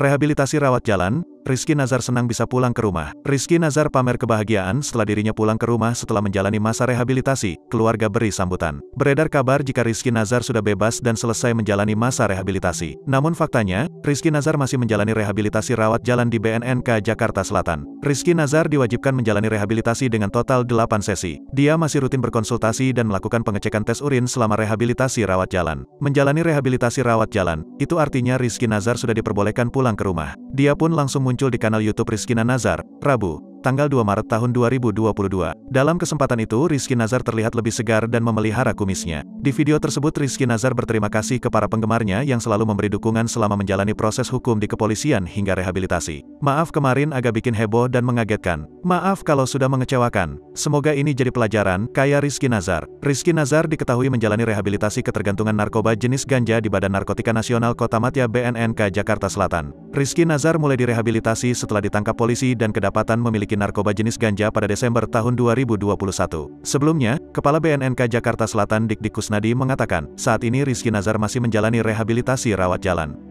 rehabilitasi rawat jalan, Rizky Nazar senang bisa pulang ke rumah. Rizky Nazar pamer kebahagiaan setelah dirinya pulang ke rumah setelah menjalani masa rehabilitasi, keluarga beri sambutan. Beredar kabar jika Rizky Nazar sudah bebas dan selesai menjalani masa rehabilitasi. Namun faktanya, Rizky Nazar masih menjalani rehabilitasi rawat jalan di BNNK Jakarta Selatan. Rizky Nazar diwajibkan menjalani rehabilitasi dengan total 8 sesi. Dia masih rutin berkonsultasi dan melakukan pengecekan tes urin selama rehabilitasi rawat jalan. Menjalani rehabilitasi rawat jalan, itu artinya Rizky Nazar sudah diperbolehkan pulang ke rumah. Dia pun langsung muncul di kanal YouTube Rizky Nazar, Rabu, tanggal 2 Maret tahun 2022. Dalam kesempatan itu, Rizky Nazar terlihat lebih segar dan memelihara kumisnya. Di video tersebut, Rizky Nazar berterima kasih ke para penggemarnya yang selalu memberi dukungan selama menjalani proses hukum di kepolisian hingga rehabilitasi. Maaf kemarin agak bikin heboh dan mengagetkan. Maaf kalau sudah mengecewakan, semoga ini jadi pelajaran, kaya Rizky Nazar. Rizky Nazar diketahui menjalani rehabilitasi ketergantungan narkoba jenis ganja di Badan Narkotika Nasional Kota Matia BNNK Jakarta Selatan. Rizky Nazar mulai direhabilitasi setelah ditangkap polisi dan kedapatan memiliki narkoba jenis ganja pada Desember tahun 2021. Sebelumnya, Kepala BNNK Jakarta Selatan Dik Dik Kusnadi mengatakan, saat ini Rizky Nazar masih menjalani rehabilitasi rawat jalan.